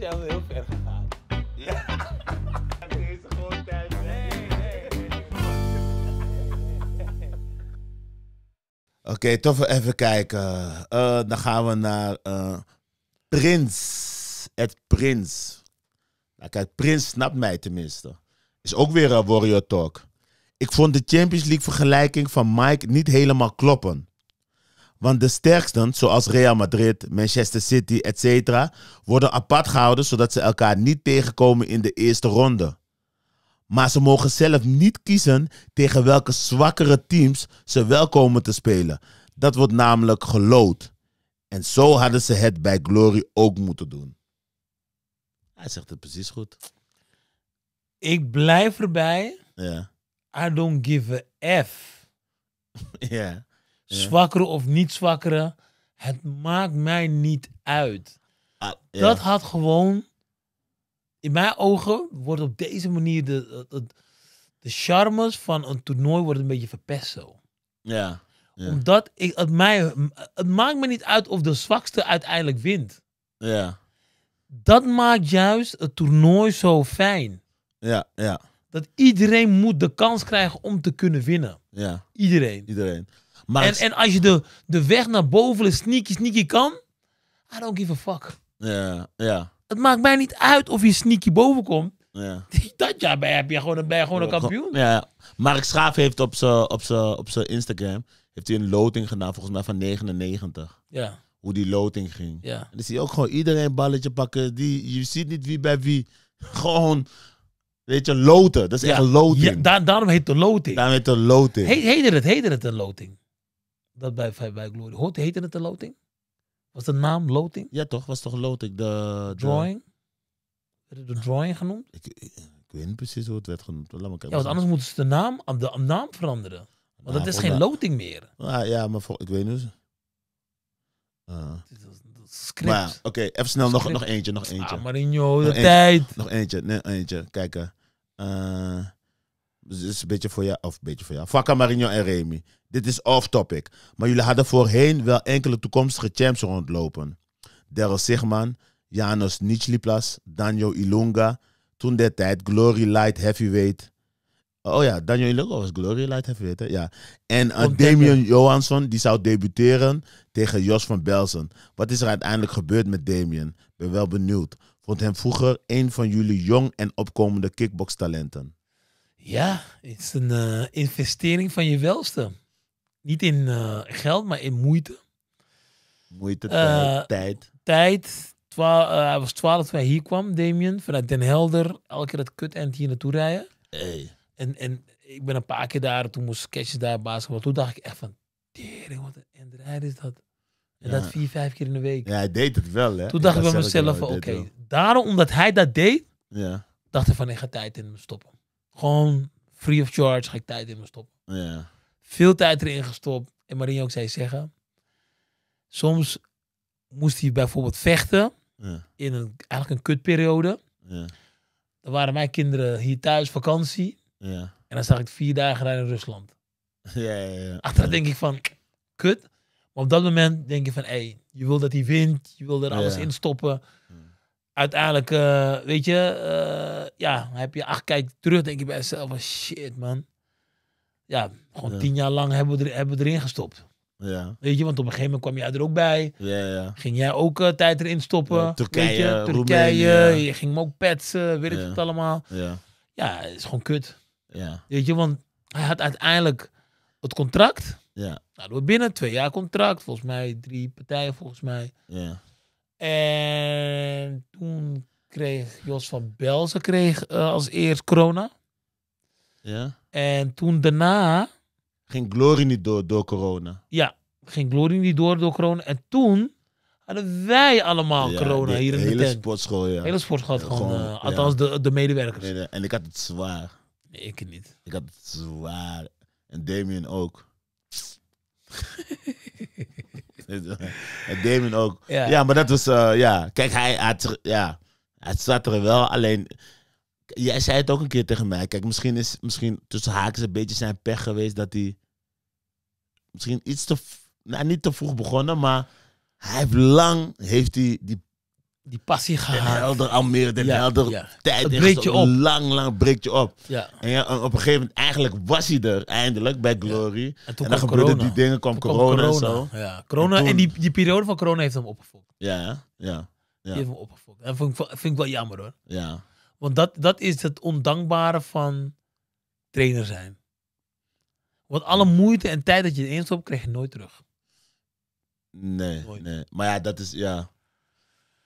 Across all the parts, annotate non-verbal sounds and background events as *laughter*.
is heel ver *laughs* Oké, okay, toch even kijken. Eh, dan gaan we naar eh, Prins. Het Prins. Nou, kijk, Prins snapt mij tenminste. Is ook weer een eh, Warrior Talk. Ik vond de Champions League vergelijking van Mike niet helemaal kloppen. Want de sterksten, zoals Real Madrid, Manchester City, etc., worden apart gehouden zodat ze elkaar niet tegenkomen in de eerste ronde. Maar ze mogen zelf niet kiezen tegen welke zwakkere teams ze wel komen te spelen. Dat wordt namelijk gelood. En zo hadden ze het bij Glory ook moeten doen. Hij zegt het precies goed. Ik blijf erbij. Ja. I don't give a F. *laughs* ja. Zwakkere of niet zwakkere. Het maakt mij niet uit. Ah, Dat had gewoon. In mijn ogen wordt op deze manier de, de, charmes van een toernooi worden een beetje verpest zo. Ja. ja. Omdat ik, het, mij, het maakt me niet uit of de zwakste uiteindelijk wint. Ja. Dat maakt juist het toernooi zo fijn. Ja, ja. Dat iedereen moet de kans krijgen om te kunnen winnen. Ja. Iedereen. Iedereen en, en als je de, de weg naar boven sneaky sneaky kan, I don't give a fuck. Ja, ja. Het maakt mij niet uit of je sneaky boven komt. Ja. *laughs* Dat jaar ben je, heb je gewoon, ben gewoon een kampioen. Ja, Mark Schaaf heeft op zijn op op Instagram heeft hij een loting gedaan, volgens mij van 99. Ja. Hoe die loting ging. Ja. En dan zie je ook gewoon iedereen balletje pakken. Die, je ziet niet wie bij wie. *laughs* Gewoon, weet je, loten. Dat is echt een loting. Ja, daarom heet het een loting. Daarom heet het een loting. He, het, heet het een loting? Dat bij, bij, Glory. heette het de loting? Was de naam loting? Ja, toch? Was toch loting? De, de... Drawing? Werd de drawing genoemd? Ik, ik, ik, weet niet precies hoe het werd genoemd. Laat maar kijken. ja, want anders moeten ze de naam, de, naam veranderen. Want nou, dat is geen loting meer. Ah, ja, maar ik weet niet. Uh. Script. Maar oké, even snel nog, nog eentje, nog ah, eentje. Ah, Marinho, de tijd. nog eentje, nee, eentje. Kijken. Uh, eh, dus is een beetje voor jou, of een beetje voor jou. Vaca, Marinho en Remy. Dit is off-topic. Maar jullie hadden voorheen wel enkele toekomstige champs rondlopen. Daryl Sigman, Janos Nichliplas, Daniel Ilunga. Toen der tijd Glory Light Heavyweight. Oh ja, Daniel Ilunga was Glory Light Heavyweight. Ja. En eh, Damien Johansson, die zou debuteren tegen Jos van Belsen. Wat is er uiteindelijk gebeurd met Damien? Ben wel benieuwd. Vond hem vroeger een van jullie jong en opkomende kickboxtalenten. Ja, het is een eh, investering van je welste. Niet in eh, geld, maar in moeite. Moeite, eh, eh, tijd. Tijd. hij was 12 toen hij hier kwam, Damien. Vanuit Den Helder. Elke keer dat kut hier naartoe rijden. En, en ik ben een paar keer daar. Toen moest sketches daar basketbal. Toen dacht ik echt van... Tering, wat een rijden is dat. En dat vier, vijf keer in de week. Ja, hij deed het wel, hè? Toen dacht ik bij mezelf, oké. Daarom, omdat hij dat deed, ja. dacht ik van, ik ga tijd in me stoppen. Gewoon free of charge ga ik tijd in me stoppen. Ja. Veel tijd erin gestopt. En Marinho ook zei zeggen. Soms moest hij bijvoorbeeld vechten. In een, eigenlijk een kutperiode. Ja. Dan waren mijn kinderen hier thuis vakantie. Ja. En dan zag ik vier dagen rijden in Rusland. *laughs* Ja, ja, ja. Achteraf denk ik van, kut. Maar op dat moment denk je van, hé, je wil dat hij wint. Je wil er alles in stoppen. Uiteindelijk, eh, weet je, eh, ja, heb je acht kijk terug, denk je bij jezelf van, shit man ja, gewoon tien jaar lang hebben we, er, hebben erin gestopt. Ja. Weet je, want op een gegeven moment kwam jij er ook bij. Ja, ja. Ging jij ook eh, tijd erin stoppen. Turkije, je, Turkije. je ging hem ook petsen, weet ik het allemaal. Ja. ja, het is gewoon kut. Ja. Weet je, want hij had uiteindelijk het contract. Ja. Nou, we binnen twee jaar contract, volgens mij drie partijen, volgens mij. Ja. En toen kreeg Jos van Belzen kreeg, eh, als eerst corona. Ja. En toen daarna... Ging Glory niet door door corona? Ja, ging Glory niet door door corona. En toen hadden wij allemaal corona hier in de tent. Hele sportschool, ja. Hele sportschool, ja, gewoon, eh, althans de, de medewerkers. en ik had het zwaar. Nee, ik niet. Ik had het zwaar. En Damien ook. *laughs* en Damien ook. Ja. maar dat was, eh, ja. Kijk, hij had, ja, het zat er wel, alleen Jij zei het ook een keer tegen mij. Kijk, misschien is misschien tussen haakjes een beetje zijn pech geweest dat hij misschien iets te, nou, niet te vroeg begonnen, maar hij heeft lang heeft hij die die passie gehad. helder Almere, den helder ja. tijd. breekt je op. Lang, lang breekt je op. Ja. En ja, op een gegeven moment, eigenlijk was hij er eindelijk bij Glory. En, toen en dan gebeurde die dingen, kwam corona, en zo. Ja, corona en, en, die, die periode van corona heeft hem opgefokt. Ja, ja. ja. Die heeft hem opgefokt. En dat vind, vind ik wel jammer hoor. Ja. Want dat, dat is het ondankbare van trainer zijn. Want alle hmm. moeite en tijd dat je erin stopt, krijg je nooit terug. Nee, nee. Maar ja, dat is, ja.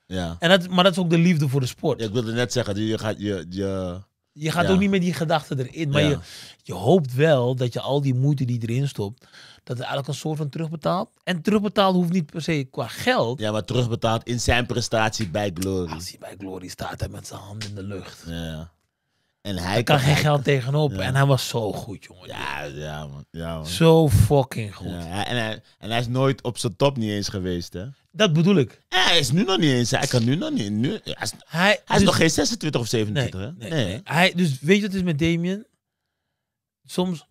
ja. En dat, maar dat is ook de liefde voor de sport. Ja, ik wilde net zeggen, je, gaat, je, je, je gaat ook niet met die gedachten erin. Maar je, je hoopt wel dat je al die moeite die erin stopt, dat het eigenlijk een soort van terugbetaalt. En terugbetaald hoeft niet per se qua geld. Ja, maar terugbetaald in zijn prestatie bij Glory. Als hij bij Glory staat, hij met zijn hand in de lucht. Ja. En hij kan geen geld tegenop. En hij was zo goed, jongen. Ja, ja, man. ja man. Zo fucking goed. Ja, en, hij, en hij is nooit op zijn top niet eens geweest, hè? Dat bedoel ik. hij is nu nog niet eens. Hij kan nu nog niet. Nu, hij is, hij, is dus- nog geen 26 of 27, nee, hè? Nee, nee. Hij, dus weet je wat het is met Damien? Soms...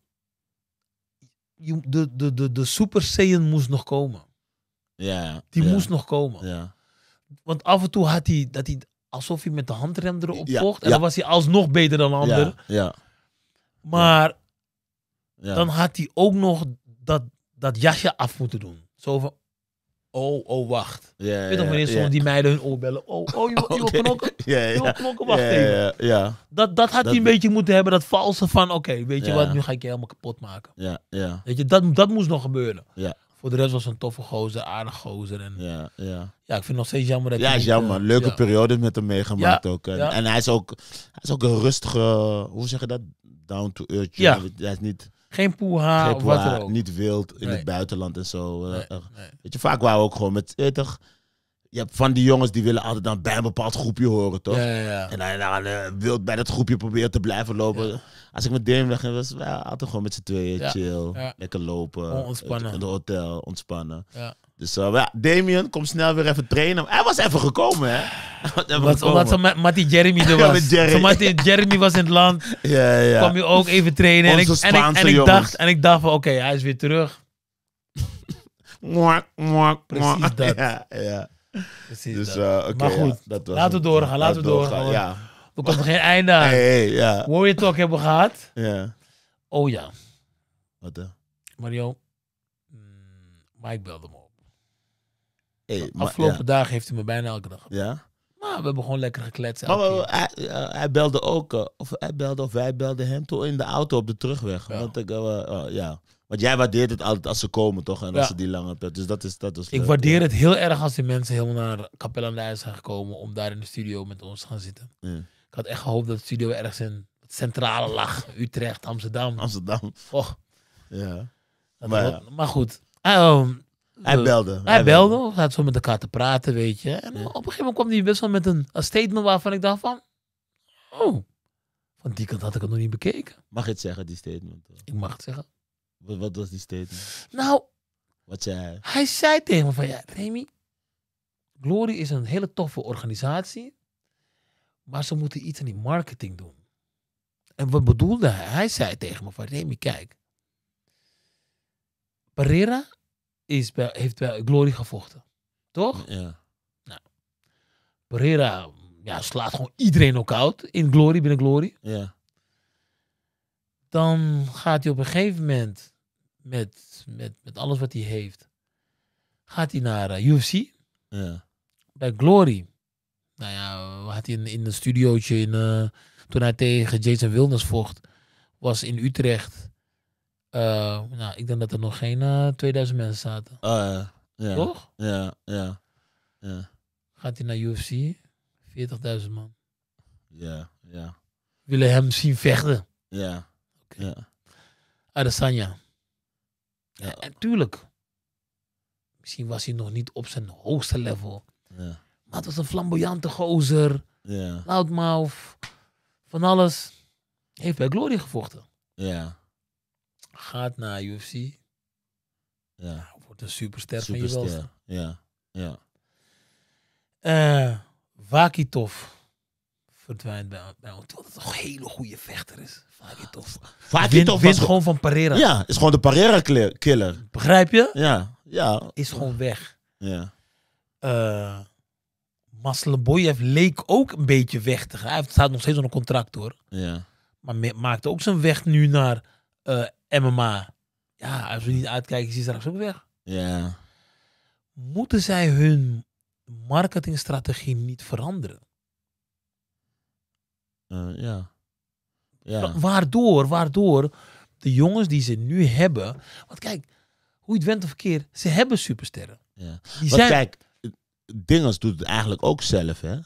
De, de, de, de Super Saiyan moest nog komen. Ja. Die moest nog komen. Ja. Want af en toe had hij dat hij alsof hij met de handrem erop ja, En dan was hij alsnog beter dan de ander. Ja, maar dan had hij ook nog dat, dat jasje af moeten doen. Zo van, oh, oh, wacht. Ja, Weet nog wanneer soms die meiden hun oorbellen. Oh, oh, je, *laughs* je knokken? Ja, je knokken, wacht even. Ja, Dat, dat had hij een beetje moeten hebben, dat valse van, oké, weet je wat, nu ga ik je helemaal kapot maken. Ja, ja. Weet je, dat, dat moest nog gebeuren. Ja. Voor de rest was een toffe gozer, aardig gozer. En, ja, ja. ja, ik vind het nog steeds jammer dat Ja, is jammer. Eh, Leuke ja. periode met hem meegemaakt ook. En, en, hij, is ook, hij is ook een rustige, hoe zeg je dat? Down to earth. Hij is niet... Geen poeha, geen poeha wat ook. Niet wild in het buitenland en zo. Eh, eh. Weet je, vaak waren we ook gewoon met... je hebt van die jongens die willen altijd dan bij een bepaald groepje horen, toch? Ja, ja, En dan, dan wild bij dat groepje proberen te blijven lopen. Als ik met Damien weg was, we altijd gewoon met z'n tweeën chill. Lekker lopen. In het hotel, ontspannen. Dus eh, ja, Damien, kom snel weer even trainen. Hij was even gekomen, hè? *laughs* Wat ze met Matty Jeremy er *laughs* was. Zo Jeremy was in het land. *laughs* Ja, ja. je ook even trainen. en ik, en ik, dacht, en ik dacht van, oké, hij is weer terug. mwak, mwak, Precies dat. Ja, ja. Precies dus, dat. Eh, maar goed, dat was laten, we doorgaan, laten we doorgaan. doorgaan. Ja. Er komt geen einde aan. Hey, ja. Warrior Talk hebben we gehad. Ja. Oh ja. Wat dan? Mario, Mike mm, belde me op. Hey, Afgelopen ja. dagen heeft hij me bijna elke dag Ja? Nou, we hebben gewoon lekker gekletst. Eh, hij, belde ook, eh, of hij belde of wij belden hem toen in de auto op de terugweg. Ja. Want, ik, eh, oh, ja. want jij waardeert het altijd als ze komen, toch? En als ze die lange pet. Dus dat is dat is. Ik waardeer het heel erg als die mensen helemaal naar Capella aan de IJs zijn gekomen om daar in de studio met ons te gaan zitten. Ja had echt gehoopt dat het studio ergens in het centrale lag. Utrecht, Amsterdam. Amsterdam. Ja. maar, maar goed. hij ehm, belde. Hij, belde, of had zo met elkaar te praten, weet je. En op een gegeven moment kwam hij best wel met een, statement waarvan ik dacht van... Oh, van die kant had ik het nog niet bekeken. Mag je het zeggen, die statement? Ik mag het zeggen. Wat, was die statement? Nou... Wat zei hij? Hij zei tegen me van, ja, Remy... Glory is een hele toffe organisatie. Maar ze moeten iets aan die marketing doen. En wat bedoelde hij? Hij zei tegen me van Remy, kijk. Pereira is bij, heeft bij Glory gevochten. Toch? Ja. Nou, Pereira ja, slaat gewoon iedereen ook out in Glory, binnen Glory. Ja. Dan gaat hij op een gegeven moment met, met, met alles wat hij heeft, gaat hij naar eh, UFC. Bij Glory nou ja, had hij in, in een studiootje in, eh, toen hij tegen Jason Wilders vocht, was in Utrecht. Eh, nou, ik denk dat er nog geen 2000 eh, mensen zaten. Oh ja. Toch? Ja, ja, ja. Gaat hij naar UFC? 40.000 man. Ja, ja. Willen hem zien vechten. Ja. Okay. ja. Ja. tuurlijk. Misschien was hij nog niet op zijn hoogste level. Ja. Maar het was een flamboyante gozer. Ja. Loudmouth. Van alles. Heeft bij Glory gevochten. Ja. Gaat naar UFC. Ja. Wordt een superster, superster. van je Ja. Ja. Uh, Vakitov verdwijnt bij, bij ons. het een hele goede vechter is. Vakitov. Vakitov wint gewoon van Pereira. Ja, is gewoon de Pereira-killer. Begrijp je? Ja. ja. Is gewoon weg. Ja. Eh, heeft leek ook een beetje weg te gaan. Hij staat nog steeds onder contract hoor. Ja. Maar maakte ook zijn weg nu naar eh, MMA. Ja, als we niet uitkijken, is hij straks ook weg. Ja. Moeten zij hun marketingstrategie niet veranderen? Eh, ja. ja. Waardoor, waardoor de jongens die ze nu hebben. Want kijk, hoe je het went of verkeer, ze hebben supersterren. Ja. kijk, Dingers doet het eigenlijk ook zelf, hè?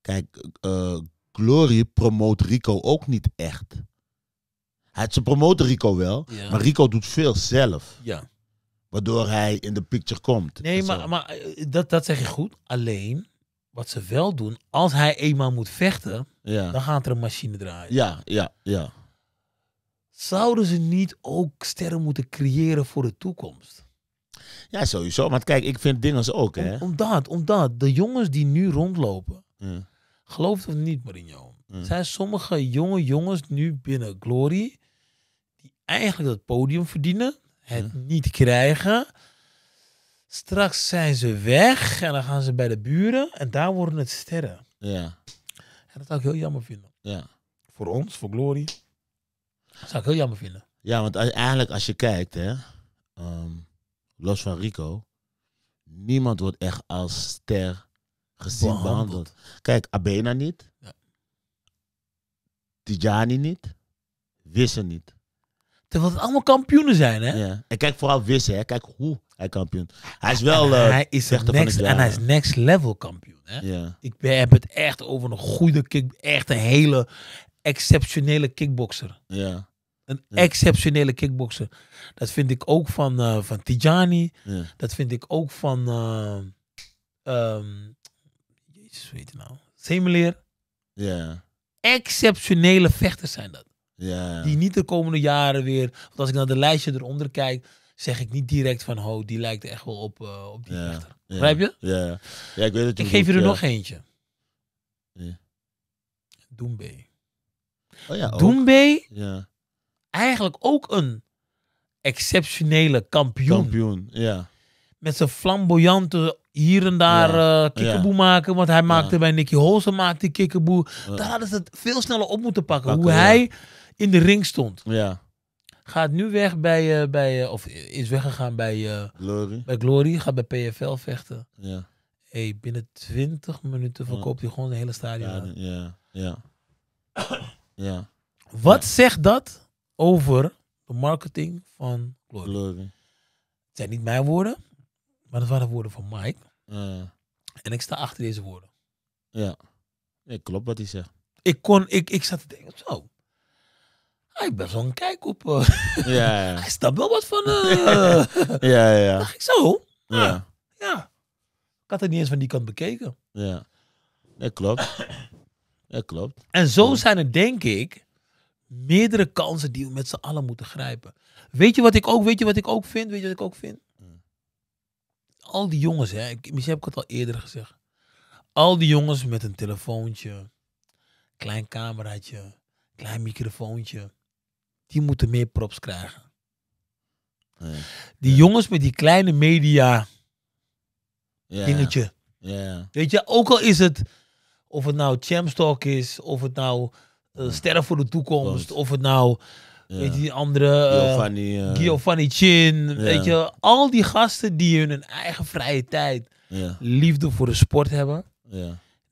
Kijk, uh, Glory promoot Rico ook niet echt. Hij, ze promoten Rico wel, maar Rico doet veel zelf. Ja. Waardoor hij in de picture komt. Nee, maar, maar eh, dat, dat zeg je goed. Alleen, wat ze wel doen, als hij eenmaal moet vechten, dan gaat er een machine draaien. Ja, ja, ja. Zouden ze niet ook sterren moeten creëren voor de toekomst? Ja, sowieso. Maar kijk, ik vind dingen ook, hè. omdat, omdat de jongens die nu rondlopen, mm. geloof het of niet, Marinho, mm. zijn sommige jonge jongens nu binnen Glory die eigenlijk dat podium verdienen, het niet krijgen. Straks zijn ze weg en dan gaan ze bij de buren en daar worden het sterren. Ja. En dat zou ik heel jammer vinden. Ja. Voor ons, voor Glory. Dat zou ik heel jammer vinden. Ja, want eigenlijk als je kijkt, hè. Ehm, los van Rico, niemand wordt echt als ster gezien behandeld. Kijk, Abena niet. Ja. Tijani niet. Wisse niet. Terwijl het allemaal kampioenen zijn, hè? Ja. En kijk vooral Wisse, hè? Kijk hoe hij kampioen. Hij is wel. Uh, hij is next, en hij is next level kampioen. Hè? Ja. Ik ben, heb het echt over een goede kick. Echt een hele exceptionele kickboxer. Ja. Een exceptionele kickboxer, Dat vind ik ook van, eh, van Tijani. Dat vind ik ook van. Uh, jezus, weet je nou? Semeleer. Ja. Exceptionele vechters zijn dat. Ja. Die niet de komende jaren weer. Want als ik naar de lijstje eronder kijk, zeg ik niet direct van. Ho, die lijkt echt wel op, eh, op die vechter. Begrijp je? Ja. ja ik weet het. Ik geef je er nog eentje. Ja. Doembe. Oh ja, Doembe. Ja eigenlijk ook een exceptionele kampioen. Kampioen, ja. Met zijn flamboyante hier en daar ja. Eh, maken. Want hij maakte bij Nicky Holsen maakte kikkerboe. Daar hadden ze het veel sneller op moeten pakken. hoe hij in de ring stond. Ja. Gaat nu weg bij, uh, bij eh, of is weggegaan bij, Glory. bij Glory. Gaat bij PFL vechten. Ja. Hey, binnen 20 minuten verkoopt hij gewoon de hele stadion. Ja, ja, ja. Wat zegt dat over de marketing van Glory. Het zijn niet mijn woorden, maar dat waren de woorden van Mike. Eh. En ik sta achter deze woorden. Ja, nee, klopt wat hij zegt. Ik, kon, ik, ik zat te denken, zo. Hij best wel een kijk op. Eh, ja, ja. *laughs* hij stapt wel wat van. Eh. *laughs* ja, ja. Dacht ik zo. ja. Ah, ja. Ik had het niet eens van die kant bekeken. Ja, dat klopt. Dat klopt. En zo zijn er, denk ik, meerdere kansen die we met z'n allen moeten grijpen. Weet je wat ik ook, weet je wat ik ook vind? Weet je wat ik ook vind? Hmm. Al die jongens, hè, misschien heb ik het al eerder gezegd. Al die jongens met een telefoontje, klein cameraatje, klein microfoontje, die moeten meer props krijgen. die jongens met die kleine media dingetje. Weet je, ook al is het, of het nou Chamstalk is, of het nou eh, sterren voor de toekomst. Of het nou, weet je, die andere... Eh, Giovanni, eh, Giovanni Chin. Weet je, al die gasten die hun eigen vrije tijd liefde voor de sport hebben.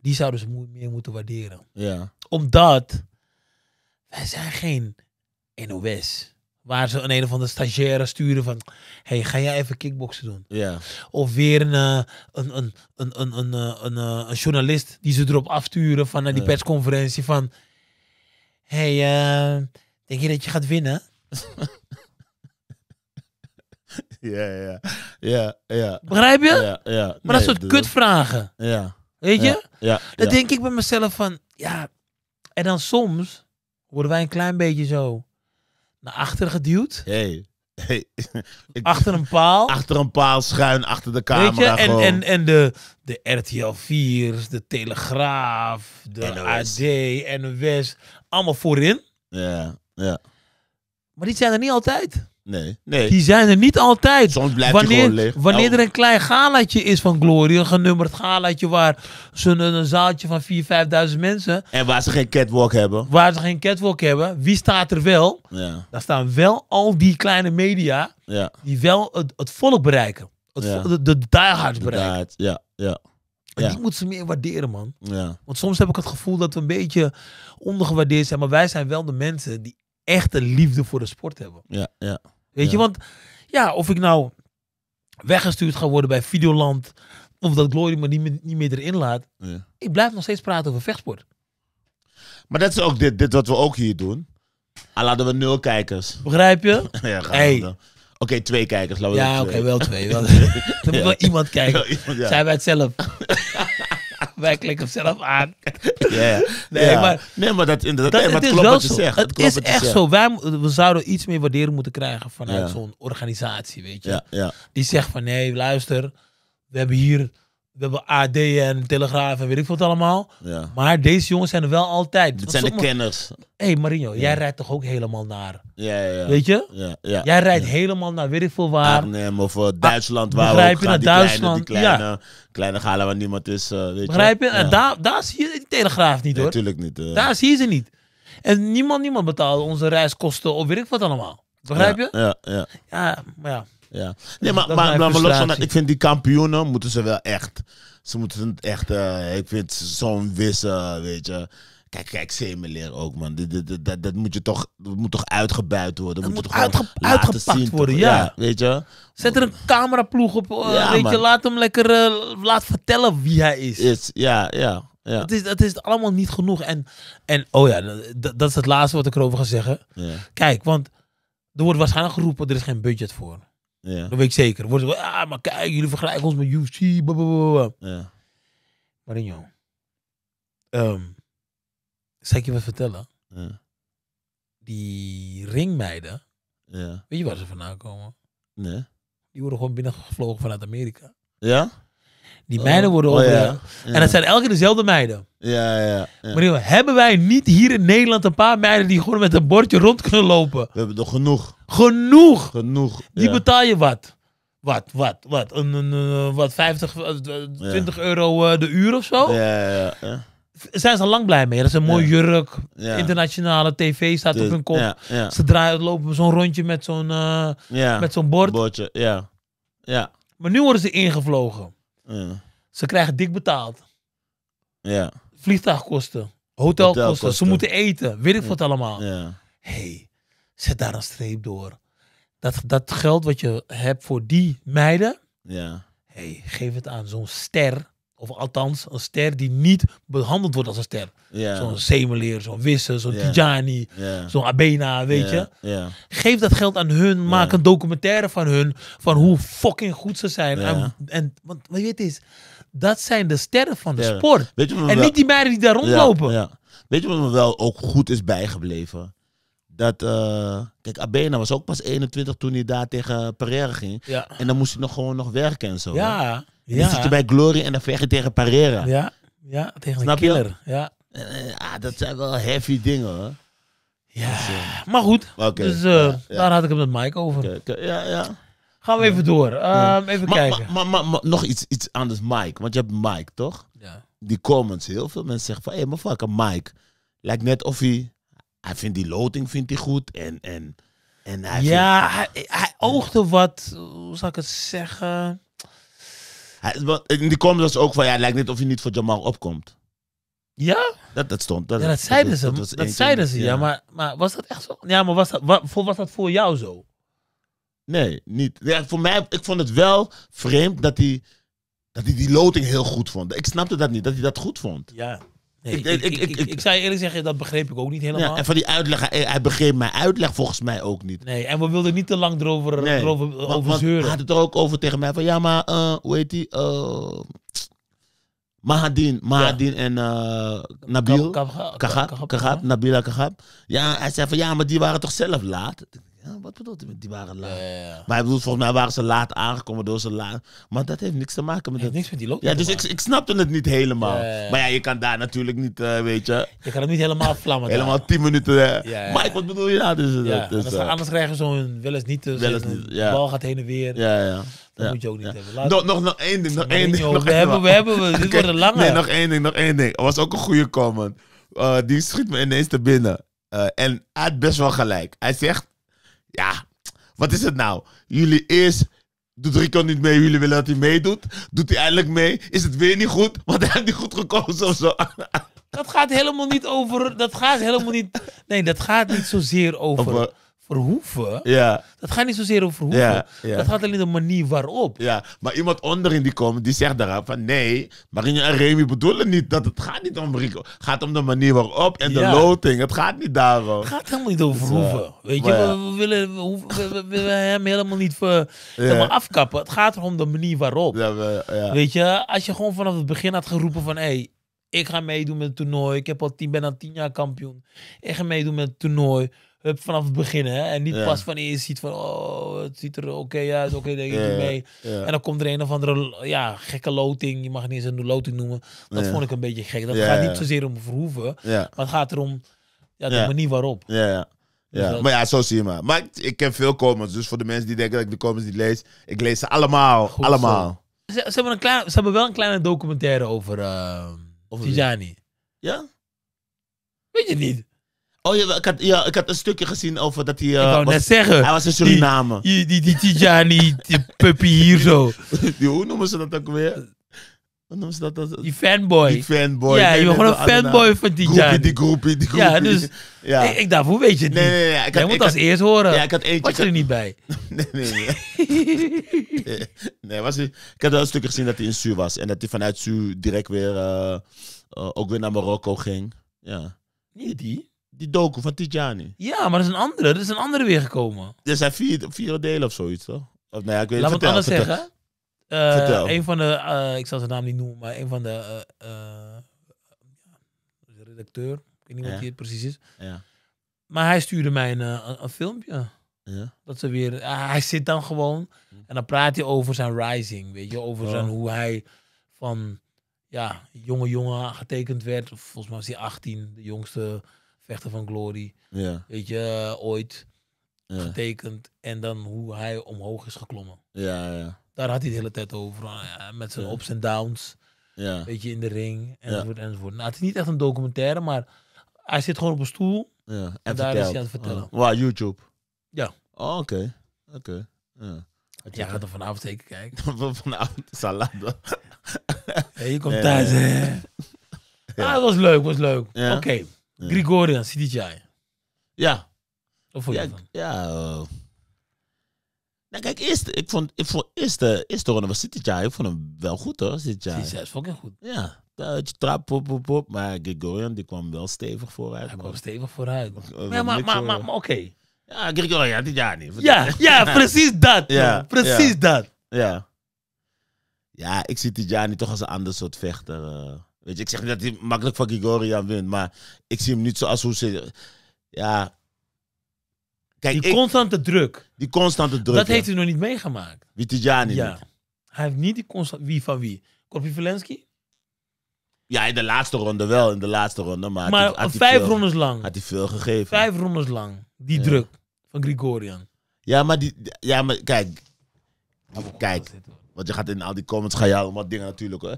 Die zouden ze meer moeten waarderen. Omdat wij zijn geen NOS waar ze een een of andere stagiaire sturen van... hey, ga jij even kickboksen doen? Ja. Of weer een, een, een, een, een, een, een, journalist die ze erop afsturen van naar die persconferentie van hey, ehm, denk je dat je gaat winnen? *laughs* ja, ja, ja, ja. Begrijp je? Ja, ja. Maar dat soort kutvragen. Ja. Weet je? Ja, Dan denk ik bij mezelf van, ja. En dan soms worden wij een klein beetje zo naar achter geduwd. Hey. Hey, *laughs* achter een paal. Achter een paal, schuin achter de camera. En, en, en de, de RTL 4's, de Telegraaf, de NOS. AD, NOS allemaal voorin. Ja, ja. Maar die zijn er niet altijd. Nee, nee. Die zijn er niet altijd. Soms blijft wanneer, gewoon leeg. Wanneer nou. er een klein galaatje is van Glory, een genummerd galaatje waar ze een, zaaltje van 4.000, 5.000 mensen. En waar ze geen catwalk hebben. Waar ze geen catwalk hebben. Wie staat er wel? Ja. Daar staan wel al die kleine media ja. die wel het, het volk bereiken. Het ja. De de, de bereiken. ja, ja ja. die moeten ze meer waarderen, man. Ja. Want soms heb ik het gevoel dat we een beetje ondergewaardeerd zijn. Maar wij zijn wel de mensen die echte liefde voor de sport hebben. Ja, ja. Weet je, want ja, of ik nou weggestuurd ga worden bij Videoland. Of dat Glory me niet, meer, erin laat. Ja. Ik blijf nog steeds praten over vechtsport. Maar dat is ook dit, dit wat we ook hier doen. Al ah, hadden we nul kijkers. Begrijp je? *laughs* ja, hey, Oké, twee kijkers. we ja, oké, wel twee. *laughs* Er moet wel iemand kijken. Zijn wij het zelf? *laughs* wij klikken zelf aan. Nee, Maar, nee, maar dat, dat, het, klopt wat zo. zegt. Het, is echt zo. Wij, we zouden iets meer waarderen moeten krijgen vanuit zo'n organisatie, weet je. Die zegt van, nee, luister, we hebben hier we hebben AD en Telegraaf en weet ik wat allemaal. Ja. Maar deze jongens zijn er wel altijd. Dit zijn de kenners. Hé hey Marino, jij rijdt toch ook helemaal naar... Ja, ja, ja. Weet je? Jij rijdt helemaal naar weet ik veel waar. Arnhem of uh, Duitsland waar begrijp je, naar Duitsland. Kleine, die kleine, kleine waar niemand is. Uh, weet begrijp je? En daar, daar zie je de Telegraaf niet hoor. Natuurlijk niet. Eh. Daar zie je ze niet. En niemand, niemand betaalde onze reiskosten of weet ik wat allemaal. Begrijp je? Ja, ja. Ja, maar ja. Ja. Nee, maar, maar, maar, maar ik vind die kampioenen moeten ze wel echt. Ze moeten het echt, eh, ik vind zo'n wissen, weet je. Kijk, kijk, Semeleer ook, man. Dat, dat, moet je toch, moet toch uitgebuit worden. Dat moet, moet uitge uitgepakt worden, ja. Weet je? Zet er een cameraploeg op, eh, weet je. Laat hem lekker, eh, laat vertellen wie hij is. is ja, ja. Ja. Het, is, het is allemaal niet genoeg. En, en oh ja, dat, dat is het laatste wat ik erover ga zeggen. Ja. Kijk, want er wordt waarschijnlijk geroepen, er is geen budget voor. Ja. Dat weet ik zeker. Worden ze, ah, maar kijk, jullie vergelijken ons met UFC. Blablabla. Ja. Marinho, um, ehm, zal ik je wat vertellen? Ja. Die ringmeiden, ja. weet je waar ze vandaan komen? Nee. Die worden gewoon binnengevlogen vanuit Amerika. Ja? Die meiden worden oh, en dat zijn elke dezelfde meiden. Ja, ja, Maar hebben wij niet hier in Nederland een paar meiden die gewoon met een bordje rond kunnen lopen? We hebben er genoeg. Genoeg! Genoeg. Die betaal je wat? Wat, wat, wat? Een, wat 50, 20 eh, eh, euro eh, de uur of zo? ja, ja. ja zijn ze al lang blij mee. Dat is een mooi jurk. Internationale tv staat op hun kop. Ja, ze draaien, lopen zo'n rondje met zo'n uh, met zo'n bord. Bordje, ja. ja. Maar nu worden ze ingevlogen. Ja. Ze krijgen dik betaald. Ja. Vliegtuigkosten, hotelkosten, ze moeten eten, weet ik wat allemaal. Ja. hey, zet daar een streep door. Dat, dat geld wat je hebt voor die meiden, ja. hey, geef het aan zo'n ster of althans, een ster die niet behandeld wordt als een ster. Yeah. Zo'n Semeleer, zo'n Wisse, zo'n yeah. Tijani, zo'n Abena, weet je. Geef dat geld aan hun, maak een documentaire van hun, van hoe fucking goed ze zijn. En, en, want je weet is, dat zijn de sterren van de sport. en niet die meiden die daar rondlopen. Weet je wat me wel ook goed is bijgebleven? dat, eh, kijk, Abena was ook pas 21 toen hij daar tegen Pereira ging. En dan moest hij nog gewoon nog werken en zo. Ja. ja. En dan zit je bij Glory en dan vecht je tegen Pereira. Ja, ja tegen Snap killer. Je? Ja. Eh, ja, dat zijn wel heavy dingen hoor. Ja, eh, maar goed. Dus daar had ik het met Mike over. Ja, ja. Gaan we even door. Ehm, even kijken. Maar, maar, nog iets, iets anders, Mike. Want je hebt Mike, toch? Ja. Die comments. Heel veel mensen zeggen van... Hé, hey, maar fuck, Mike. Lijkt net of hij hij vindt die loting vindt hij goed. En, en, en hij ja, vindt, hij, hij oogde wat, hoe zou ik het zeggen? Hij, in die comments dus was ook van, ja, het lijkt niet of je niet voor Jamal opkomt. Ja? Dat, dat stond. Dat, ja, dat zeiden ze. Dat, dat zeiden ze, ja. maar, maar was dat echt zo? Ja, maar was dat, voor, was dat voor jou zo? Nee, niet. Ja, voor mij, ik vond het wel vreemd dat hij, dat hij die loting heel goed vond. Ik snapte dat niet, dat hij dat goed vond. Ja ik, ik, ik, ik, zei eerlijk zeggen, dat begreep ik ook niet helemaal. Ja, en van die uitleg, eh, hij begreep mijn uitleg volgens mij ook niet. Nee, en we wilden niet te lang erover, nee, erover over zeuren. Hij had het er ook over tegen mij van, ja, maar uh, hoe heet die? Uh, Mahadin, Mahadin en uh, Nabil. Kagab, Nabila Kagab. Ja, hij zei van, ja, maar die waren toch zelf laat? wat bedoelt hij met die waren laat? Maar bedoelt, volgens mij waren ze laat aangekomen door ze laat. Maar dat heeft niks te maken met. Het heeft niks met die lockdown. Ja, dus ik, ik snapte het niet helemaal. Maar ja, je kan daar natuurlijk niet, eh, weet je. Je kan het niet helemaal vlammen. helemaal tien minuten. Eh. Mike, wat bedoel je nou? Dus, eh, ja, anders, anders, krijgen ze zo'n wel niet. Dus niet De bal gaat heen en weer. Ja, ja. Dat moet je ook niet hebben. Nog, nog, één ding. Nog één ding nog we, hebben, we, hebben, we dit wordt een lange. Nee, nog één ding, nog één ding. was ook een goede comment. die schiet me ineens te binnen. en hij had best wel gelijk. Hij zegt, ja, wat is het nou? Jullie eerst doet Rico niet mee, jullie willen dat hij meedoet. Doet hij eindelijk mee? Is het weer niet goed? Want hij heeft niet goed gekozen of zo. Dat gaat helemaal niet over. Dat gaat helemaal niet. Nee, dat gaat niet zozeer over. over Verhoeven? Ja. Dat gaat niet zozeer over Verhoeven. Ja, Dat gaat alleen de manier waarop. Ja, maar iemand onderin die komt, die zegt daarop van nee, Marinho en Remy bedoelen niet dat het gaat niet om Rico. Het gaat om de manier waarop en de loting. Het gaat niet daarom. Het gaat helemaal niet over dus, eh, Verhoeven. weet je, we, willen, we, hem helemaal niet helemaal afkappen. Het gaat erom de manier waarop. Ja. weet je, als je gewoon vanaf het begin had geroepen van hé, hey, ik ga meedoen met het toernooi. Ik heb al tien, ben al tien jaar kampioen. Ik ga meedoen met het toernooi vanaf het begin. Hè? En niet pas van eerst ziet van, oh, het ziet er oké uit, oké, denk ik Ja, mee. En dan komt er een of andere ja, gekke loting, je mag niet eens een loting noemen. Dat vond ik een beetje gek. Dat Ja, gaat niet zozeer om Verhoeven, Ja, maar het gaat erom ja, de manier waarop. ja, ja. Dus maar ja, zo zie je maar. Maar ik, ik ken veel comments. Dus voor de mensen die denken dat ik de comments niet lees. Ik lees ze allemaal. allemaal. Ze, ze hebben een kleine, ze hebben wel een kleine documentaire over eh, Jani. Ja? Weet je niet? Oh ja ik, had, ja, ik had een stukje gezien over dat hij. Eh, ik wou was, net zeggen. Hij was een Suriname. Die, die, die, Tijani, *laughs* die puppy hier zo. *laughs* Die, hoe noemen ze dat ook weer? Hoe noemen ze dat? dat die fanboy. Die fanboy. Ja, je bent gewoon een fanboy van Tijani. die groepie, die groepie. Ja, dus ja. Ik, ik, dacht, hoe weet je het nee, niet? Nee, nee, Ik had, Jij moet als eerst horen. Ja, ik had eentje. Was je er niet bij? *laughs* nee, nee, nee. nee, was ik had wel een stukje gezien dat hij in Su was. En dat hij vanuit Su direct weer, eh, eh, ook weer naar Marokko ging. Ja. Niet die? Die docu van Tijani. Ja, maar er is een andere. Er is een andere weer gekomen. Er zijn vier, vier delen of zoiets, toch? Of, nee, nou ik weet, Laat me het anders zeggen. Uh, een van de, eh, ik zal zijn naam niet noemen, maar een van de, eh, redacteur, ik weet niet wat hij precies is. Ja. Maar hij stuurde mij een, filmpje. Ja. Dat ze weer, ah, hij zit dan gewoon hm. en dan praat hij over zijn rising, weet je, over oh. hoe hij van ja, jonge jongen getekend werd. Volgens mij was hij 18, de jongste Vechten van Glory. Ja. Weet je, eh, ooit getekend. En dan hoe hij omhoog is geklommen. Ja, ja. Daar had hij de hele tijd over. Eh, met zijn ups en downs. Ja. Weet je, in de ring. Enzovoort, enzovoort. Nou, het is niet echt een documentaire, maar hij zit gewoon op een stoel. Ja. En, daar is hij aan het vertellen. Oh. Waar, YouTube? Ja. Oké. Oh, Oké. Ja. Jij ja, gaat er vanavond zeker kijken. *laughs* vanavond salade. hey, je komt thuis, Ah, het was leuk, was leuk. Ja. Oké. Ja. Grigorian, CDJ. Ja. Of voor je ja, van? Ja. Uh... Nou, kijk, eerst, ik vond, ik vond eerste, eerste ronde was CDJ. Ik vond hem wel goed hoor, CDJ. CDJ is fucking goed. Ja. je trap, pop, pop, pop. Maar Grigorian, die kwam wel stevig vooruit. Hij kwam stevig vooruit. maar, maar, maar, maar, oké. Ja, Grigorian, dit jaar niet. Ja, ja, *laughs* precies dat. Ja, precies dat. Ja. Ja, ik zie dit jaar niet toch als een ander soort vechter. Uh. Weet ik zeg niet dat hij makkelijk van Grigorian wint, maar ik zie hem niet zoals hoe ze. Ja. Kijk, die constante druk. Die constante druk. Dat heeft hij nog niet meegemaakt. Vitijani. Ja. Niet. Hij heeft niet die constante. Wie van wie? Corby Velensky? Ja, in de laatste ronde wel, in de laatste ronde. Maar, maar vijf rondes lang. Had hij veel gegeven. Vijf rondes lang, die druk van Grigorian. Ja, maar, die, ja, maar kijk. Kijk, want je gaat in al die comments ga je om wat dingen natuurlijk. Hè.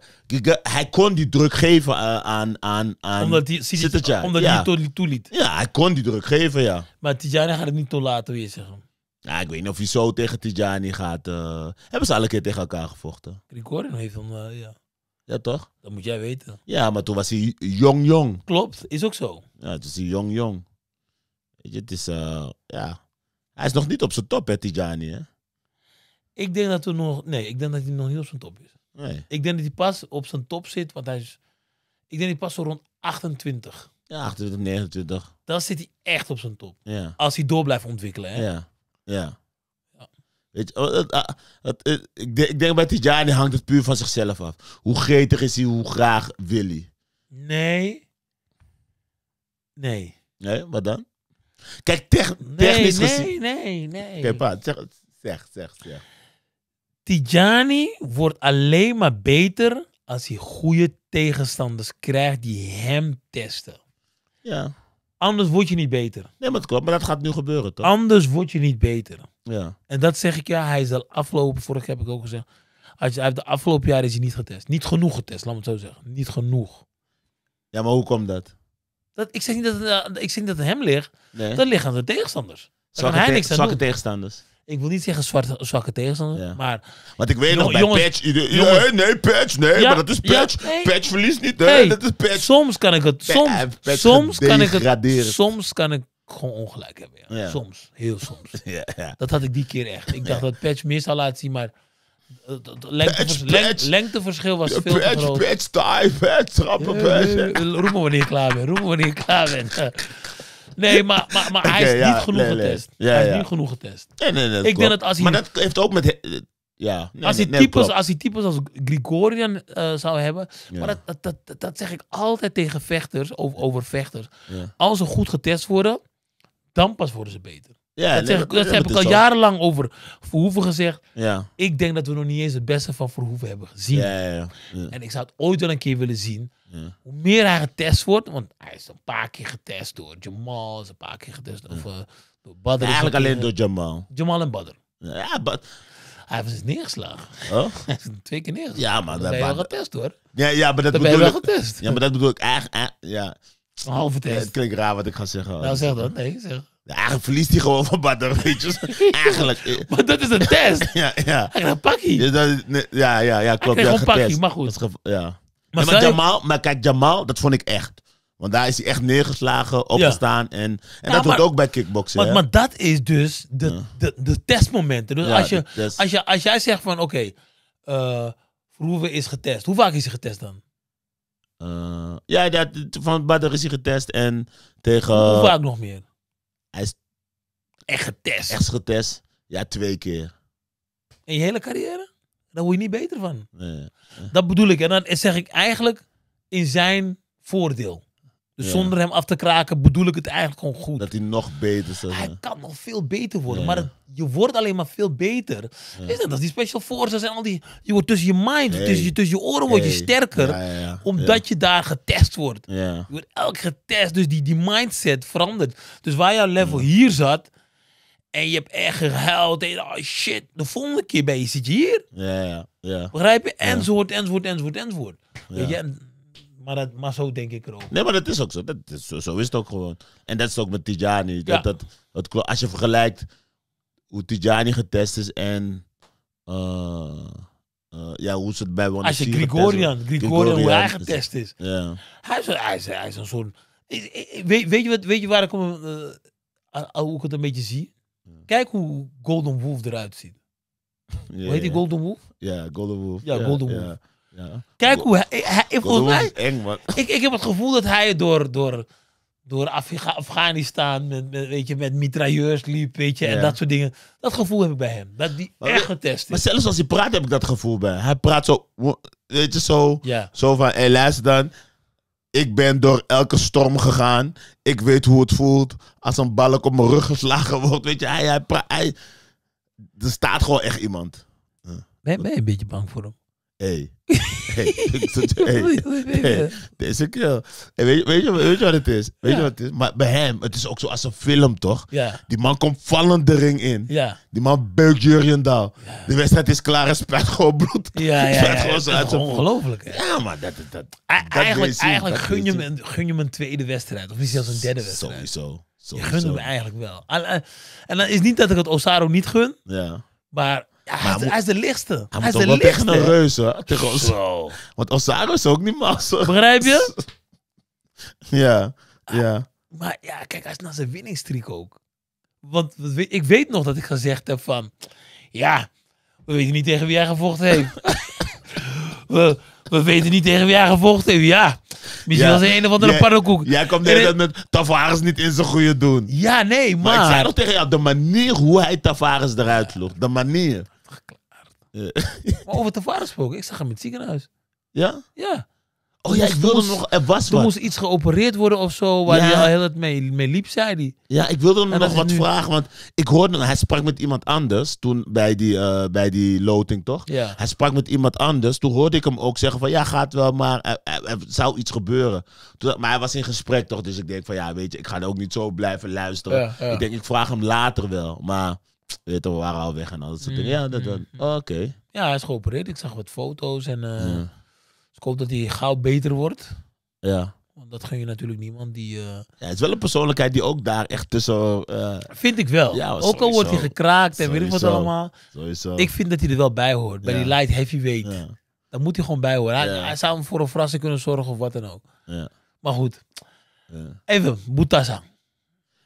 Eh, hij kon die druk geven eh, aan, aan, aan Omdat hij Omdat toeliet. Ja, hij kon die druk geven, ja. Maar Tijani gaat het niet toelaten, wil je zeggen. Ja, ik weet niet of hij zo tegen Tijani gaat. Eh. Hebben ze alle keer tegen elkaar gevochten? Recording heeft hem, ja. Ja, toch? Dat moet jij weten. Ja, maar toen was hij jong jong. Klopt, is ook zo. Ja, toen was hij jong jong. Weet je, het is, ja. Hij is nog niet op zijn top, hè, Tijani, hè? Ik denk dat we nog. Nee, ik denk dat hij nog niet op zijn top is. Nee. Ik denk dat hij pas op zijn top zit, want hij is. Ik denk dat hij pas zo rond 28. Ja, 28, 29. Dan zit hij echt op zijn top. Ja. Als hij door blijft ontwikkelen. Hè? Ja. ja. Weet je, oh, ah, eh, ik, denk, ik denk bij Tijani hangt het puur van zichzelf af. Hoe gretig is hij, hoe graag wil hij? Nee. Nee. Nee, wat dan? Kijk, nee, technisch nee, gezien. Nee, nee, nee. Kijk, zeg, zeg, zeg. Tijani wordt alleen maar beter als hij goede tegenstanders krijgt die hem testen. Ja. Anders word je niet beter. Nee, maar dat klopt. Maar dat gaat nu gebeuren, toch? Anders word je niet beter. Ja. En dat zeg ik ja, hij is al afgelopen, vorig jaar heb ik ook gezegd. Als je, de afgelopen jaren is hij niet getest. Niet genoeg getest, laat me het zo zeggen. Niet genoeg. Ja, maar hoe komt dat? dat ik, zeg niet dat, eh, ik zeg niet dat het hem ligt. Nee. Dat ligt aan de tegenstanders. Zwakke, hij niks aan zwakke tegenstanders. Ik wil niet zeggen zwarte zwakke tegenstander, maar... Want ik weet nog, bij Patch... nee, eh, nee, Patch, nee, maar dat is Patch. Patch verliest niet, dat is Patch. Soms kan ik het... Soms, eh, soms kan ik het... Soms kan ik gewoon ongelijk hebben. Soms. Heel soms. *laughs* Ja, Dat had ik die keer echt. Ik dacht dat Patch meer zou laten zien, maar... het eh, Patch, Lengteverschil was veel te Patch, groot. patch, die, patch, trappen, patch. Roepen Roep me wanneer je klaar bent. Roep me wanneer je klaar bent. *laughs* Nee, maar, maar, maar hij is niet genoeg getest. hij is niet genoeg getest. Nee, nee, ik denk als hij, maar dat heeft ook met... Eh, ja, als, hij types, als hij als Grigorian eh, zou hebben. Maar dat, dat, dat, zeg ik altijd tegen vechters, over, over vechters. Als ze goed getest worden, dan pas worden ze beter. Ja, dat, zeg, dat heb ik al jarenlang over Verhoeven gezegd. Ja. Ik denk dat we nog niet eens het beste van Verhoeven hebben gezien. Ja, en ik zou het ooit wel een keer willen zien. Ja. Hoe meer hij getest wordt, want hij is een paar keer getest door Jamal, is een paar keer getest door, ja. Eh, door Badr. Eigenlijk alleen door Jamal. Jamal en Badr. Ja, but... Hij heeft het neergeslagen. Oh? *laughs* Hij heeft twee keer neergeslagen. Ja, maar dat ben je getest hoor. Ja, ja maar dat dan bedoel ik... Ja, maar dat bedoel ik eigenlijk. Ja. Een halve test. het klinkt raar wat ik ga zeggen. Nou, zeg dat. Nee, zeg. Ja, eigenlijk verliest hij gewoon van Badr, *laughs* weet je. *laughs* eigenlijk. maar dat is een test. ja, ja. Hij krijgt een pakkie. Ja, dat, ja, ja, ja, klopt. Hij krijgt ja, een pakkie, maar goed. Ja. Maar, Jamal, maar kijk, Jamal, dat vond ik echt. Want daar is hij echt neergeslagen, opgestaan. En, en nou, dat wordt ook bij kickboksen. Maar, maar, dat is dus de, de, de testmomenten. Dus als, je, als, je, als jij zegt van, oké, eh, okay, is getest. Hoe vaak is hij getest dan? Eh, ja, dat, van Badr is hij getest en tegen... Hoe vaak nog meer? Hij is echt getest. Echt getest. Ja, twee keer. In je hele carrière? Daar word je niet beter van. Nee. Dat bedoel ik. En dan zeg ik eigenlijk in zijn voordeel. Dus zonder hem af te kraken bedoel ik het eigenlijk gewoon goed. Dat hij nog beter zou zijn. Hij kan nog veel beter worden, maar je wordt alleen maar veel beter. Is dat is die special forces en al die... Je wordt tussen je mind, tussen, je, tussen je oren word je sterker. Omdat je daar getest wordt. Je wordt elk getest, dus die, die mindset verandert. Dus waar jouw level hier zat, en je hebt echt gehuild. En, oh shit, de volgende keer ben je, zit hier. Ja, ja, ja. Begrijp je? Enzovoort, enzovoort, enzovoort, enzovoort. Weet je? Maar, dat, maar zo denk ik erover. Nee, maar dat is ook zo. Dat is, zo, is het ook gewoon. En dat is ook met Tijani. Dat, dat, als je vergelijkt hoe Tijani getest is en... Eh, eh, ja, hoe is het bij Wanneer Als je Grigorian, Grigorian, hoe hij getest is. Ja. Hij, is, hij, is, hij is een soort... Weet, je wat, weet je waar ik om eh, hoe ik het een beetje zie? Kijk hoe Golden Wolf eruit ziet. *laughs* hoe heet die Golden Wolf? Ja, Golden Wolf. Ja, Golden Wolf. Kijk hoe hij, hij, volgens Eng, man. *laughs* Ik, ik heb het gevoel dat hij door, door, door Afghanistan met, met, weet je, met mitrailleurs liep, weet je, en dat soort dingen. Dat gevoel heb ik bij hem. Dat die echt getest is. Maar zelfs als hij praat heb ik dat gevoel bij. hem. Hij praat zo, weet je, zo, zo van, hé, hey, luister dan. Ik ben door elke storm gegaan. Ik weet hoe het voelt als een balk op mijn rug geslagen *laughs* wordt. Weet je, hij, hij, er staat gewoon echt iemand. Ben, ben je een beetje bang voor hem? hey. Hey, hey, hey, deze kill. weet, je, weet je wat het is? Weet je wat het is? Maar bij hem, het is ook zo als een film, toch? Ja. Die man komt vallend de ring in. Ja. Die man beukt Jurien Dahl. De wedstrijd is klaar en spuit gewoon bloed. Ja, ja, *laughs* ja. ongelooflijk. Hè? Ja, maar dat... dat, eigenlijk eigenlijk gun, je hem, gun je een tweede wedstrijd. Of misschien zelfs een derde wedstrijd. Sowieso. Sowieso. Je gunt hem eigenlijk wel. Eh, en dan is niet dat ik het Osaro niet gun. Ja. Maar hij, is de lichtste. Hij, is de lichtste. Hij een reus, hè? Want Osaro is ook niet massa. Begrijp je? *laughs* ja, ah, ja. Maar ja, kijk, hij is naar zijn winningstreek ook. Want ik weet nog dat ik gezegd heb van... Ja, we weten niet tegen wie hij gevochten heeft. *laughs* we, weten niet tegen wie hij gevochten heeft. Ja, misschien ja. was hij een of andere jij, paddenkoek. Jij komt de dat met Tavares niet in zijn goede doen. Ja, nee, maar... ik zei nog tegen jou, de manier hoe hij Tavares eruit sloeg. De manier. Eh, *laughs* maar over Tavares gesproken, ik zag hem in het ziekenhuis. Ja? Ja. Oh ja, ik wilde nog, er was Er moest iets geopereerd worden of zo, waar hij al heel het mee, mee liep, zei hij. Ja, ik wilde hem nog wat vragen, want ik hoorde, hij sprak met iemand anders toen bij die, eh, bij die loting, toch? Ja. Hij sprak met iemand anders. Toen hoorde ik hem ook zeggen van, ja, gaat wel, maar er, zou iets gebeuren. Toen, maar hij was in gesprek, toch? Dus ik denk van, ja, weet je, ik ga er ook niet zo blijven luisteren. Ik denk, ik vraag hem later wel. Maar weet je, we waren al weg en al dat soort dingen. Mm, ja, dat, mm, mm. Oh, oké. Ja, hij is geopereerd. Ik zag wat foto's en eh, dus ik hoop dat hij gauw beter wordt. Ja. Want dat gun je natuurlijk niemand die... Uh... Ja, het is wel een persoonlijkheid die ook daar echt tussen... Uh... Vind ik wel. Ja, ook al wordt hij gekraakt en weet ik wat allemaal. Sowieso. Ik vind dat hij er wel bij hoort. Bij die light heavyweight. Ja. Daar moet hij gewoon bij horen. Hij, zou hem voor een verrassing kunnen zorgen of wat dan ook. Maar goed. Even, Boutassa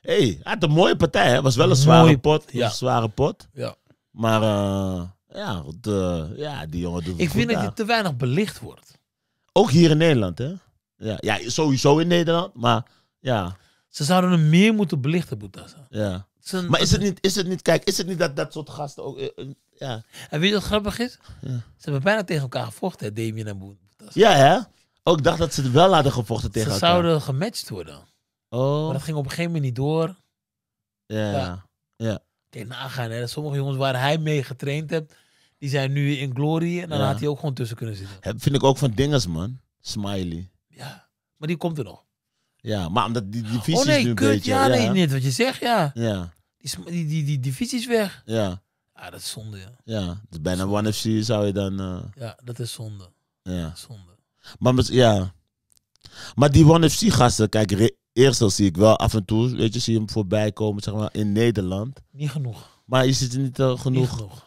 hey, hij had een mooie partij. Het Was wel een zware pot. Ja. Een zware pot. Ja. Maar eh, ja, de, eh, ja, die jongen doet Ik vind dat je te weinig belicht wordt. Ook hier in Nederland, hè? Ja, ja sowieso in Nederland, maar ja. Ze zouden hem meer moeten belichten, Boetassa. Ja. maar is het, niet, is het niet, kijk, is het niet dat dat soort gasten ook... Eh, ja. En weet je wat grappig is? Ja. Ze hebben bijna tegen elkaar gevochten, hè, Damien en Boetassa. Ja, hè? Ook dacht dat ze het wel hadden gevochten tegen elkaar. Ze zouden gematcht worden. Oh. Maar dat ging op een gegeven moment niet door. Ja. Ja. Kijk, nagaan. Hè. Sommige jongens waar hij mee getraind hebt, die zijn nu in glorie. En dan had hij ook gewoon tussen kunnen zitten. Dat vind ik ook van dinges, man. Smiley. Ja, maar die komt er nog. Ja, maar omdat die oh, divisies nu kut, een beetje... Ja, ja, nee, niet wat je zegt, ja. Ja. Die, die, die, die divisies weg. Ja. Ja, ah, dat is zonde, ja. Ja, is bijna One FC zou je dan... Eh, ja, dat is zonde. Ja. Zonde. Maar ja... Maar die One FC gasten, kijk, Eerst al zie ik wel af en toe, weet je, zie je hem voorbij komen, zeg maar, in Nederland. Niet genoeg. Maar je het er niet, uh, genoeg, niet genoeg.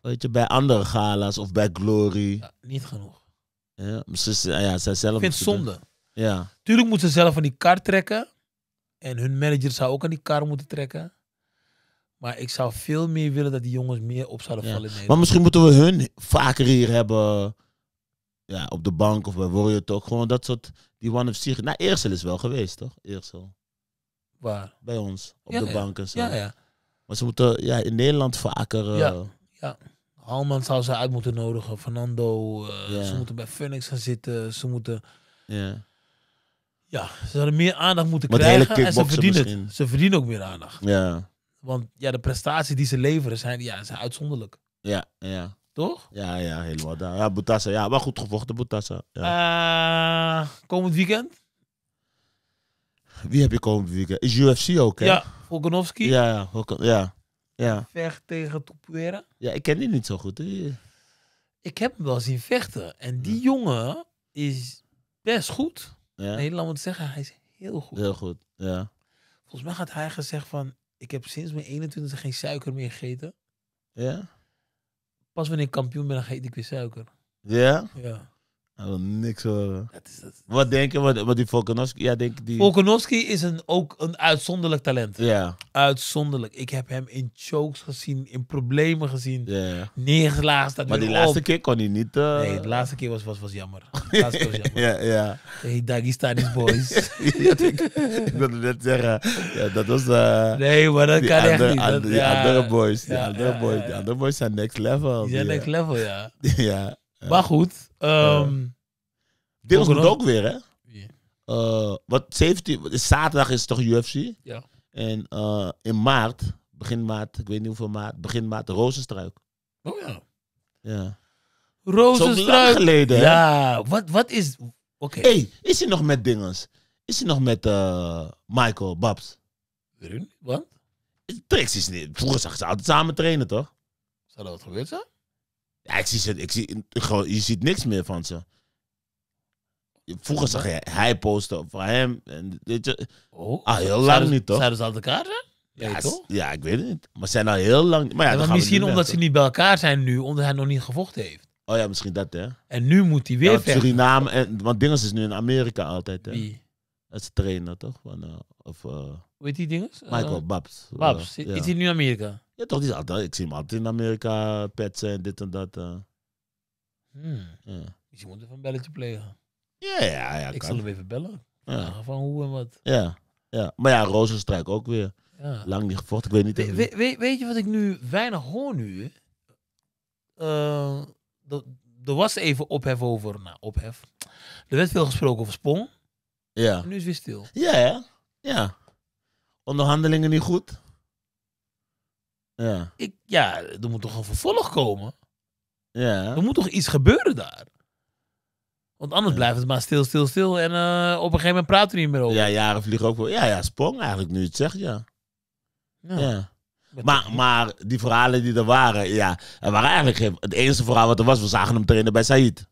Weet je, bij andere gala's of bij Glory. niet genoeg. Ja, ze, ja, zij zelf. Ik vind het zonde. Ja. Tuurlijk moeten ze zelf aan die kar trekken. En hun manager zou ook aan die kar moeten trekken. Maar ik zou veel meer willen dat die jongens meer op zouden vallen. Nederland Maar misschien moeten we hun vaker hier hebben ja, op de bank of bij Warrior toch Gewoon dat soort, die one of zich. Nou, Eersel is wel geweest, toch? Eersel. Waar? Bij ons, op de ja. bank en zo. Ja, ja. Maar ze moeten ja, in Nederland vaker... Ja, eh, ja. Halman zou ze uit moeten nodigen. Fernando, eh, ja. ze moeten bij Phoenix gaan zitten. Ze moeten... Ja. Ja, ze zouden meer aandacht moeten krijgen. En ze verdienen, misschien. ze verdienen ook meer aandacht. Ja. Want ja, de prestaties die ze leveren zijn, ja, zijn uitzonderlijk. Ja, ja. Toch? Ja, ja, helemaal daar. Ja, Boutassa. Ja, maar goed gevochten, Boutassa. Ja. Eh, komend weekend? Wie heb je komend weekend? Is UFC ook, hè? Ja, Volkanovski. Ja, ja. ja. ja. Vecht tegen Topuera. Ja, ik ken die niet zo goed. Hè? Ik heb hem wel zien vechten. En die jongen is best goed. Ja. Nee, zeggen, hij is heel goed. Heel goed, ja. Volgens mij had hij gezegd van, ik heb sinds mijn 21 geen suiker meer gegeten. Ja? Pas wanneer ik kampioen ben, dan ik weer suiker. Ja? Ja. Hij wil niks horen. wat denken je, wat, wat die Volkanovski? Ja, denk die... Volkanovski is een, ook een uitzonderlijk talent. Ja. Uitzonderlijk. Ik heb hem in chokes gezien, in problemen gezien. Yeah. Neergelaagd. Dat maar die laatste keer kon hij niet... Uh... Nee, de laatste keer was, was, was jammer. De laatste keer was jammer. *laughs* ja, ja. Hey, Dagestanis boys. *laughs* ja, ik, ik wilde net zeggen, ja, dat was... Uh, nee, maar dat kan echt niet. dat, die ja. andere boys, die andere boys. Die andere boys zijn next level. Die zijn next eh, level, ja. *laughs* ja. Maar goed. Um, ehm, deels ook weer, hè? Eh, wat 17, zaterdag is toch UFC? Ja. En eh, in maart, begin maart, ik weet niet hoeveel maart, begin maart, Rozenstruik. Oh ja. Ja. Rozenstruik. geleden, Ja, wat, wat is... Oké. is hij nog met dingens Is hij nog met eh, Michael, Babs? wat? Trix is niet... Vroeger zag ze altijd samen trainen, toch? Zou dat wat gebeurd zijn? ik zie ze, ik zie, gewoon, je ziet niks meer van ze. Vroeger zag je hij posten van hem. En, weet oh, ah, heel lang niet toch? Zijn ze aan elkaar? Ja, ja, toch? ja, ik weet het niet. Maar ze zijn al heel lang. Maar ja, misschien omdat ze niet bij elkaar zijn nu, omdat hij nog niet gevochten heeft. Oh ja, misschien dat hè. En nu moet hij weer ja, Suriname, en, want Dinges is nu in Amerika altijd hè als trainer, toch? Van, uh, of, uh, die dinges? Eh, Michael, Babs. Babs, ja. is hij nu in Amerika? Ja, toch? Die altijd, ik zie hem altijd in Amerika, pets en dit en dat. Hmm. Ja. Dus je moet even een belletje plegen. Ja, ja, ja. Ik zal hem even bellen. Ja. Van hoe en wat. Ja, ja. maar ja, Rozenstrijk ook weer. Ja. Lang niet gevochten, ik weet niet. even. we, weet je wat ik nu weinig hoor nu? er was even ophef over. Nou, ophef. Er werd veel gesproken over Spong. Ja. nu is weer stil. Ja, ja. Ja. Onderhandelingen niet goed? Ja. Ik, ja, er moet toch een vervolg komen? Ja. Er moet toch iets gebeuren daar? Want anders ja. blijft het maar stil, stil, stil. En eh, op een gegeven moment praten we niet meer over. Ja, jaren vliegen ook wel. Ja, ja, sprong eigenlijk nu het zegt, ja. Ja. Maar, maar die verhalen die er waren, ja. Er waren eigenlijk geen, het enige verhaal wat er was, we zagen hem trainen bij Said.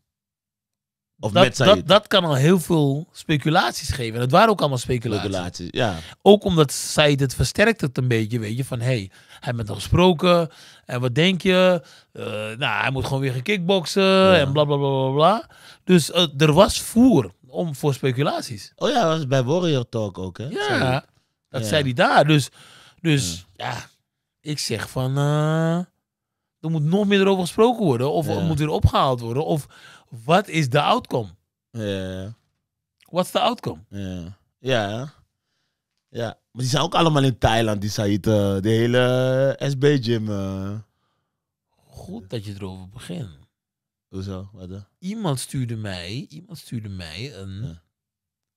Of dat, met Dat, dat kan al heel veel speculaties geven. En het waren ook allemaal speculaties. ja. Ook omdat zij het versterkt het een beetje, weet je. Van, hé, hey, hij met al gesproken. En wat denk je? Eh, nou, hij moet gewoon weer gaan en bla, bla, bla, bla, bla. Dus eh, er was voer om, voor speculaties. Oh ja, dat was bij Warrior Talk ook, hè? Ja, dat zei hij daar. Dus, dus ja. ik zeg van... Eh, er moet nog meer over gesproken worden. Of er moet weer opgehaald worden. Of wat is de outcome? Ja. What's the outcome? Ja. Ja. Ja. Maar die zijn ook allemaal in Thailand, die Said. Eh, de hele eh, SB-gym. Eh. Goed dat je erover begint. Hoezo? Wat dan? Iemand stuurde mij, iemand stuurde mij een, dingetje.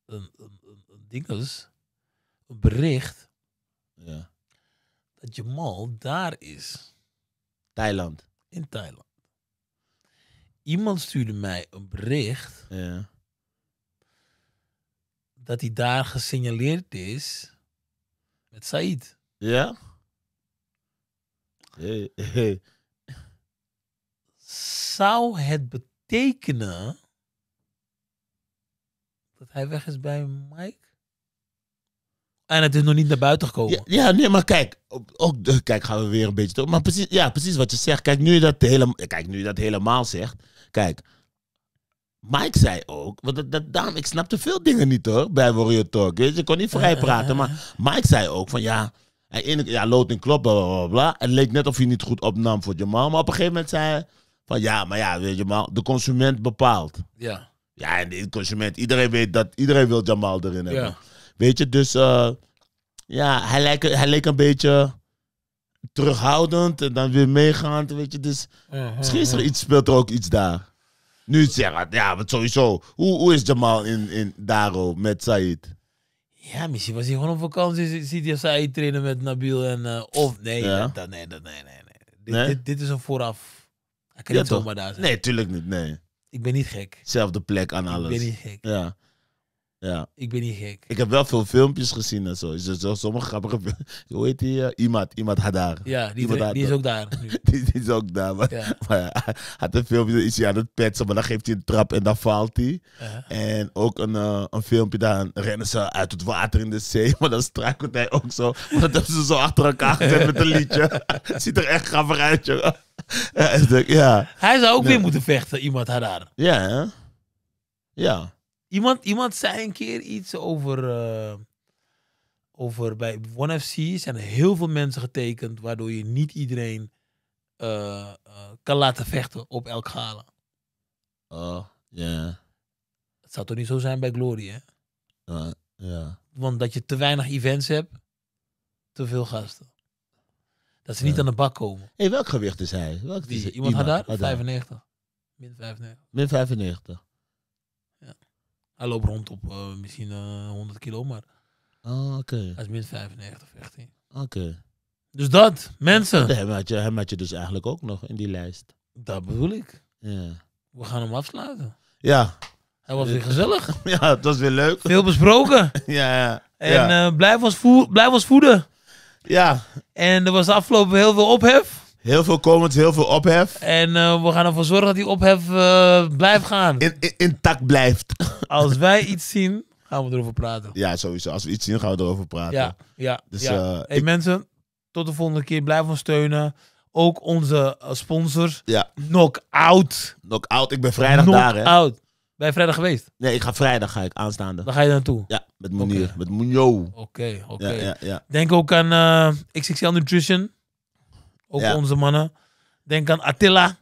een, een, een, een dinges, een bericht. Ja. Dat Jamal daar is. Thailand. In Thailand iemand stuurde mij een bericht ja. dat hij daar gesignaleerd is met Said. Ja? Hey, hey. Zou het betekenen dat hij weg is bij Mike? En het is nog niet naar buiten gekomen. Ja, ja nee, maar kijk, ook, kijk, gaan we weer een beetje door. Maar precies, ja, precies wat je zegt. Kijk, nu je dat, hele, kijk, nu je dat helemaal zegt, Kijk, Mike zei ook, want dat, dat, ik snapte veel dingen niet hoor, bij Warrior Talk. Weet je, ik kon niet vrij eh, eh, praten, eh. maar Mike zei ook van ja, hij in, ja, lood klop, bla, bla, bla, Het leek net of hij niet goed opnam voor Jamal, maar op een gegeven moment zei hij van ja, maar ja, weet je wel, de consument bepaalt. Ja. Ja, en de consument, iedereen weet dat, iedereen wil Jamal erin hebben. Ja. Weet je, dus ja, hij leek, hij leek een beetje terughoudend en dan weer meegaand, weet je. Dus uh, misschien er iets, speelt er ook iets daar. Nu het zeggen, ja, want sowieso. Hoe, hoe is Jamal in, in Daro met Said? Ja, misschien was hij gewoon op vakantie. Ziet hij Said trainen met Nabil en... Uh, of, nee, ja. dat, nee, dat, nee, nee, nee. Dit, Dit, is een vooraf... Hij kan ja, niet zomaar daar zijn. Nee, tuurlijk niet, nee. Ik ben niet gek. Zelfde plek aan alles. Ik ben niet gek. Ja. Ja. Ik ben niet gek. Ik heb wel veel filmpjes gezien en zo. zo sommige grappige *laughs* Hoe heet die? Uh, eh, iemand. Iemand had daar. Ja, die, had *laughs* die is ook daar. die, is ook daar. Maar, ja. had een filmpje, is hij aan het petsen, maar dan geeft hij een trap en dan valt hij. Uh-huh. En ook een, eh, een filmpje, dan rennen ze uit het water in de zee, *laughs* maar dan struikelt hij ook zo. maar dat hebben ze zo achter elkaar gezet met een liedje. Ziet er echt grappig uit, joh. ja, hij zou ook weer moeten vechten, iemand had daar. Ja, hè? Ja. Iemand, iemand zei een keer iets over. Eh, over bij One FC zijn heel veel mensen getekend. waardoor je niet iedereen eh, eh, kan laten vechten op elk gala. Oh, ja. Het zou toch niet zo zijn bij Glory, hè? Ja. Yeah. Want dat je te weinig events hebt, te veel gasten. Dat ze niet aan de bak komen. hey, welk gewicht is hij? Welk Iemand gaat daar? 95. Min 95. Min 95. Hij loopt rond op eh, misschien 100 eh, kilo, maar ah, hij is min 95 of Oké. Dus dat, mensen. Hem had, je, hem je dus eigenlijk ook nog in die lijst. Dat bedoel ik. Ja. We gaan hem afsluiten. Ja. Hij was weer gezellig. *laughs* Ja, het was weer leuk. Veel besproken. *laughs* ja, ja. En eh, blijf, ons voeden, blijf ons voeden. Ja. En er was afgelopen heel veel ophef. Heel veel comments, heel veel ophef. En eh, we gaan ervoor zorgen dat die ophef eh, blijft gaan. In, intact blijft. *laughs* Als wij iets zien, gaan we erover praten. Ja, sowieso. Als we iets zien, gaan we erover praten. Ja, ja. Dus, eh, hey, mensen, tot de volgende keer. Blijf ons steunen. Ook onze sponsors. Ja. Knockout. Knockout. Ik ben vrijdag daar, hè. Knockout. Ben je vrijdag geweest? Nee, ik ga vrijdag ga ik aanstaande. Waar ga je naartoe? Ja, met Munier Met Munio Oké, oké. ja, ja. Denk ook aan XXL Nutrition. Ook onze mannen. Denk aan Attila.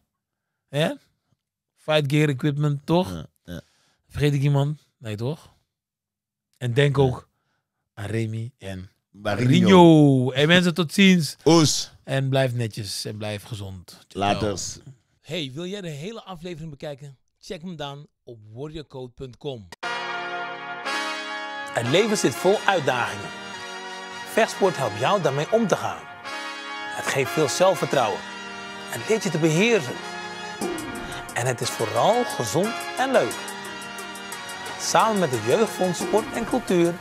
Hè? Fight Gear Equipment, toch? Ja, Vergeet ik iemand? Nee, toch? En denk ook aan Remy en Barinho En mensen, tot ziens. En blijf netjes en blijf gezond. Later. Hey, wil jij de hele aflevering bekijken? Check hem dan op warriorcode.com. Het leven zit vol uitdagingen. Versport helpt jou daarmee om te gaan. Het geeft veel zelfvertrouwen. Het leert je te beheersen. En het is vooral gezond en leuk. Samen met het Jeugdfonds Sport en Cultuur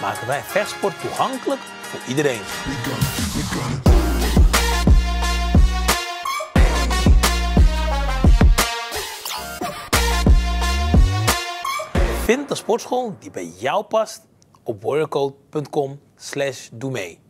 maken wij vechtsport toegankelijk voor iedereen. Vind de sportschool die bij jou past op warriorcode.com slash doe mee.